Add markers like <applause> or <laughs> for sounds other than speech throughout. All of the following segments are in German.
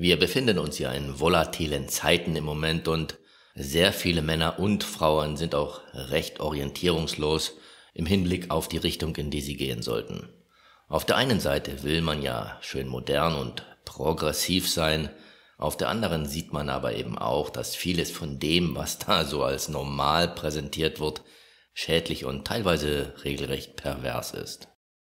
Wir befinden uns ja in volatilen Zeiten im Moment und sehr viele Männer und Frauen sind auch recht orientierungslos im Hinblick auf die Richtung, in die sie gehen sollten. Auf der einen Seite will man ja schön modern und progressiv sein, auf der anderen sieht man aber eben auch, dass vieles von dem, was da so als normal präsentiert wird, schädlich und teilweise regelrecht pervers ist.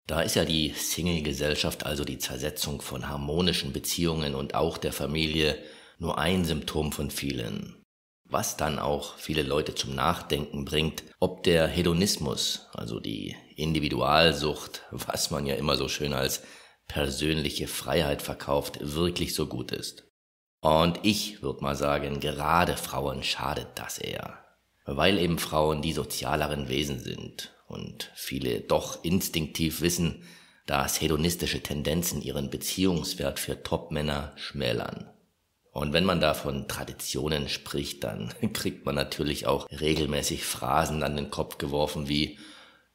Da ist ja die Single-Gesellschaft, also die Zersetzung von harmonischen Beziehungen und auch der Familie, nur ein Symptom von vielen. Was dann auch viele Leute zum Nachdenken bringt, ob der Hedonismus, also die Individualsucht, was man ja immer so schön als persönliche Freiheit verkauft, wirklich so gut ist. Und ich würde mal sagen, gerade Frauen schadet das eher, weil eben Frauen die sozialeren Wesen sind und viele doch instinktiv wissen, dass hedonistische Tendenzen ihren Beziehungswert für Topmänner schmälern. Und wenn man da von Traditionen spricht, dann <laughs> kriegt man natürlich auch regelmäßig Phrasen an den Kopf geworfen wie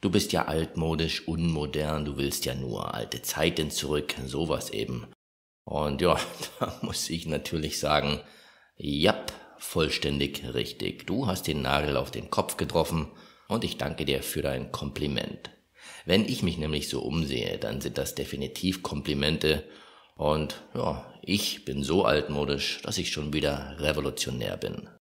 Du bist ja altmodisch, unmodern, du willst ja nur alte Zeiten zurück, sowas eben. Und ja, <laughs> da muss ich natürlich sagen, japp, vollständig richtig. Du hast den Nagel auf den Kopf getroffen und ich danke dir für dein Kompliment. Wenn ich mich nämlich so umsehe, dann sind das definitiv Komplimente und ja, ich bin so altmodisch, dass ich schon wieder revolutionär bin.